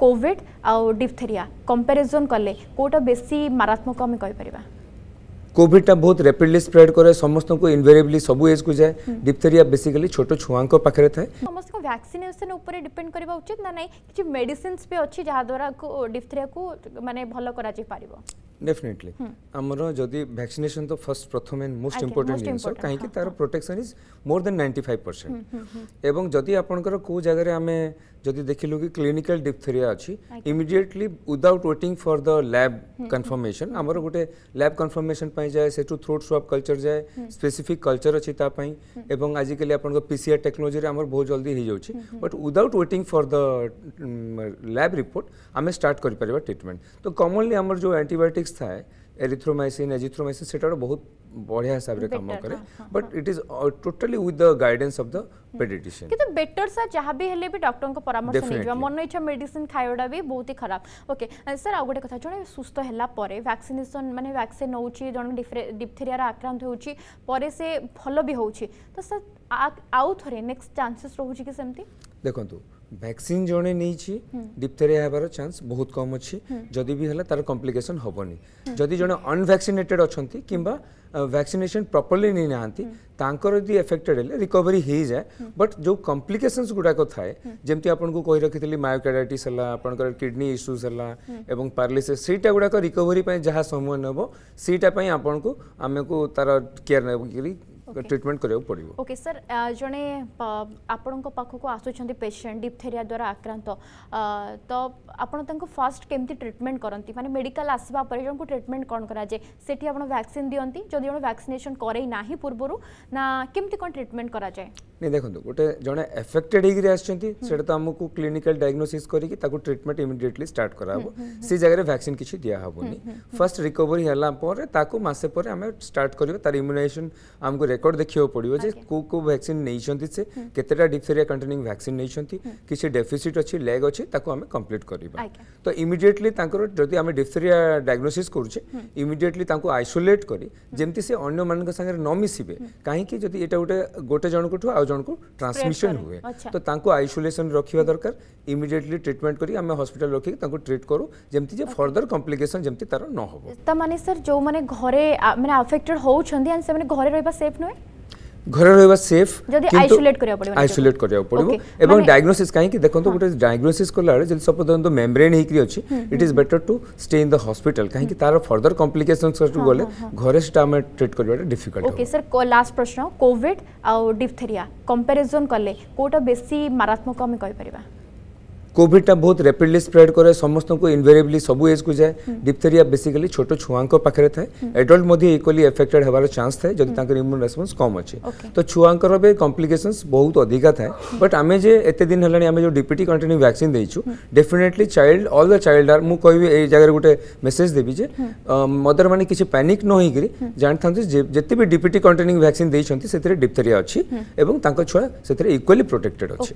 Covid ଆଉ diphtheria comparison କଲେ କେଉଁଟା ବେଶୀ ମାରାତ୍ମକ ଆମେ କହିପାରିବା କୋଭିଡ୍ଟା ବହୁତ ରେପିଡଲି ସ୍ପ୍ରେଡ୍ କରେ ସମସ୍ତଙ୍କୁ ଇନଭେରିଏବଲି ସବୁ ଏଜ୍କୁ ଯାଏ ଡିପ୍ଥେରିଆ ବେସିକାଲି ଛୋଟ ଛୁଆଙ୍କ ପାଖରେ ଥାଏ ସମସ୍ତଙ୍କ ଭ୍ୟାକ୍ସିନେସନ୍ ଉପରେ ଡିପେଣ୍ଡ କରିବା ଉଚିତ ନା ନାହିଁ କିଛି ମେଡିସିନ୍ସ ବି ଅଛି ଯାହାଦ୍ୱାରା ଡିପ୍ଥେରିଆକୁ ମାନେ ଭଲ କରାଯାଇପାରିବ ଡେଫିନେଟଲି ଆମର ଯଦି ଭ୍ୟାକ୍ସିନେସନ୍ ତ ଫାର୍ଷ୍ଟ ପ୍ରଥମେ ମୋଷ୍ଟ ଇମ୍ପୋର୍ଟାଣ୍ଟ ଜିନିଷ କାହିଁକି ତାର protection is more than ninety five percent ଏବଂ ଯଦି ଆପଣଙ୍କର କେଉଁ ଜାଗାରେ ଆମେ ଯଦି ଦେଖିଲୁ କି କ୍ଲିନିକାଲ ଡିପ୍ଥେରିଆ ଅଛି immediately without waiting for the lab confirmation ଆମର ଗୋଟେ ଲ୍ୟାବ୍ କନଫର୍ମେସନ୍ ପାଇଁ ଯାଏ ସେଠୁ ଥ୍ରୋଟ୍ ସ୍ୱାବ୍ କଲଚର ଯାଏ ସ୍ପେସିଫିକ୍ କଲଚର ଅଛି ତା ପାଇଁ ଏବଂ ଆଜିକାଲି ଆପଣଙ୍କ ପିସିଆର୍ ଟେକ୍ନୋଲୋଜିରେ ଆମର ବହୁତ ଜଲ୍ଦି ହେଇଯାଉଛି but without waiting for the lab report ଆମେ ଷ୍ଟାର୍ଟ କରିପାରିବା ଟ୍ରିଟମେଣ୍ଟ ତ କମନଲି ଆମର ଯେଉଁ ଆଣ୍ଟିବାୟୋଟିକ୍ସ ड्रग्स थाए एरिथ्रोमाइसिन एजिथ्रोमाइसिन सेटा बहुत বঢ়িয়া হিসাবে কাম করে but it is totally with the guidance of the pediatrician কিন্তু বেটার স্যার যাহা বি হেলে বি ডক্টরଙ୍କ পরামর্শ নিবা মন ইচ্ছা মেডিসিন খাইওডা বি বহুত হি খারাপ ওকে স্যার আউ গটে কথা জনে সুস্থ হেলা পরে ভ্যাকসিনেশন মানে ভ্যাকসিন নউচি জন ডিপথেরিয়ার আক্রান্ত হউচি পরে সে ভালো বি হউচি তো স্যার আউ থরে নেক্সট চান্সেস রহুচি কি সেমতি দেখন্তু ভ্যাকসিন জনে নিয়েছি ডিপথেরিয়া হবার চান্স বহুত কম অছি যদি বি হলে তার কমপ্লিকেসন হবনি যদি জনে অনভ্যাকসিনেটেড অনেক কিংবা ভ্যাকসিনেসন প্রপরলি নেই না তাঁকর যদি এফেক্টেড হলে রিকভরি হয়ে যায় বট যে কমপ্লিকেসনস গুড়াক থাকে যেমনি আপনার কই রাখি মায়োকাইটাইটিস হল আপনার কিডনি ইস্যুজ হল এবং প্যারালিসিস সেইটা গুড়াক রিকভরি যা সময় নেব সেইটা আপনার আমি তার কেয়ার নেব ટ્રીટમેન્ટ કરવું પડ્યો ઓકે સર જણે આપણક પાખક આસુંત પેસેન્ટ ડિપ્થેરિયા દ્વારા આક્રાંત તો આપણ તાંકુ ફર્સ્ટ કેમતી ટ્રીટમેન્ટ કરતી મને મેડિકાલ આસવા પર જણકુ ટ્રીટમેન્ટ કોણ કરાજે સેઠી આપણ ભ্যাকসিন દિયંતી જો જણ ভ্যাকসিনেশন કરે નાહી પૂર્વરુ ના કેમતી કોણ ટ્રીટમેન્ટ કરાજે ને દેખંતુ ગોટે જણે એફેક્ટેડ હેગરી આસચંતી સેટા તો આમકુ ક્લિનિકલ ડાયગ્નોસિસ કરીકી તાકુ ટ્રીટમેન્ટ ઇમિડિએટલી સ્ટાર્ટ કરાવો સે જગ્યાએ ভ্যাকসিন કિછી દિયા હબોની ફર્સ્ટ રિકવરી હેલા પર તાકુ માસે પર અમે સ્ટાર્ટ કરીએ તાર ઇમ્યુનાઇઝેશન આમકુ ରେକର୍ଡ ଦେଖିବାକୁ ପଡ଼ିବ ଯେ କେଉଁ କେଉଁ ଭ୍ୟାକ୍ସିନ୍ ନେଇଛନ୍ତି ସେ କେତେଟା ଡିପ୍ଥେରିଆ କଣ୍ଟେନିଂ ଭ୍ୟାକ୍ସିନ୍ ନେଇଛନ୍ତି କିଛି ଡେଫିସିଟ୍ ଅଛି ଲେଗ୍ ଅଛି ତାକୁ ଆମେ କମ୍ପ୍ଲିଟ୍ କରିବା ତ ଇମିଡ଼ିଏଟଲି ତାଙ୍କର ଯଦି ଆମେ ଡିପ୍ଥେରିଆ ଡାୟଗ୍ନୋସିସ୍ କରୁଛେ ଇମିଡ଼ିଏଟଲି ତାଙ୍କୁ ଆଇସୋଲେଟ୍ କରି ଯେମିତି ସେ ଅନ୍ୟମାନଙ୍କ ସାଙ୍ଗରେ ନ ମିଶିବେ କାହିଁକି ଯଦି ଏଇଟା ଗୋଟେ ଗୋଟେ ଜଣଙ୍କଠୁ ଆଉ ଜଣଙ୍କୁ ଟ୍ରାନ୍ସମିଶନ ହୁଏ ତ ତାଙ୍କୁ ଆଇସୋଲେସନ୍ ରଖିବା ଦରକାର ইমিডিয়েটলি ট্রিটমেন্ট করি আমি হসপিটাল রখিকি তাকে ট্রিট করু যেমতি যে ফর্দর কমপ্লিকেশন যেমতি তার ন হবো তা মানে স্যার যে মানে ঘরে মানে আফেক্টেড হউছন্তি এন্ড সে মানে ঘরে রহিবা সেফ নয় घर रहा सेफ आइसोलेट कर डायग्नोसीस कहीं देखो गोटे डायग्नोसीस कला सपोज देखते मेम्रेन होट is better to stay in the hospital कहीं तरह फर्दर कम्प्लिकेसन गले घर से ट्रीट कर डिफिकल्ट ओके सर लास्ट प्रश्न कॉविड आउ डिफ्थेरिया कंपेरिजन कले कौटा बेसी मारात्मक आम कहीपरिया কোভিডটা বহুত রেপিডলি স্প্রেড করে সমস্ত ইনভেরিয়েবলি সবু এজকু যায় ডিপথেরিয়া বেসিকালি ছোট ছুয়াঙ্ক পাখে থাকে এডল্ট মধ্যে ইকুয়ালি এফেক্টেড হওয়ার চান্স থাকে যদি তাঁর ইম্যুন রেসপন্স কম অছে তো ছুয়াঙ্কর বি কম্প্লিকেসন্স বহুত অধিকা থাকে বট আমি যে এত দিন হল আমি যে ডিপিটি কন্টিনিউ ভ্যাকসিন দিয়েছু definitely child all the child আর মু কবি এই জায়গায় গোটে মেসেজ দেবি যে মদর মানে কিছু প্যানিক নহইকি জানি থাকে যেতে বি ডিপিটি কন্টিনিউ ভ্যাকসিন দিয়েছেন সেতে ডিপথেরিয়া অছি এবং তাঁর ছুয়া সেতে ইকুয়ালি প্রোটেক্টেড অছে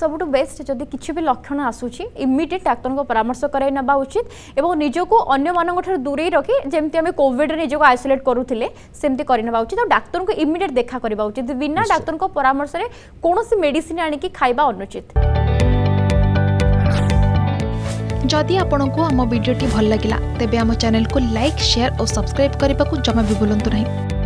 সবুঠু বেস্ট যদি কিছু বি লক্ষণ ଟ୍ୟାକ୍ଟନ୍ ଆସୁଛି ଇମିଡ଼ିଏଟ୍ ଡାକ୍ତରଙ୍କ ପରାମର୍ଶ କରାଇ ନେବା ଉଚିତ ଏବଂ ନିଜକୁ ଅନ୍ୟମାନଙ୍କଠାରୁ ଦୂରେଇ ରଖି ଯେମିତି ଆମେ କୋଭିଡ଼ରେ ନିଜକୁ ଆଇସୋଲେଟ୍ କରୁଥିଲେ ସେମିତି କରିନେବା ଉଚିତ ଆଉ ଡାକ୍ତରଙ୍କୁ ଇମିଡ଼ିଏଟ୍ ଦେଖା କରିବା ଉଚିତ ବିନା ଡାକ୍ତରଙ୍କ ପରାମର୍ଶରେ କୌଣସି ମେଡ଼ିସିନ୍ ଆଣିକି ଖାଇବା ଅନୁଚିତ ଯଦି ଆପଣଙ୍କୁ ଆମ ଭିଡ଼ିଓଟି ଭଲ ଲାଗିଲା ତେବେ ଆମ ଚ୍ୟାନେଲକୁ ଲାଇକ୍ ସେୟାର ଓ ସବସ୍କ୍ରାଇବ୍ କରିବାକୁ ଜମା ବି ଭୁଲନ୍ତୁ ନାହିଁ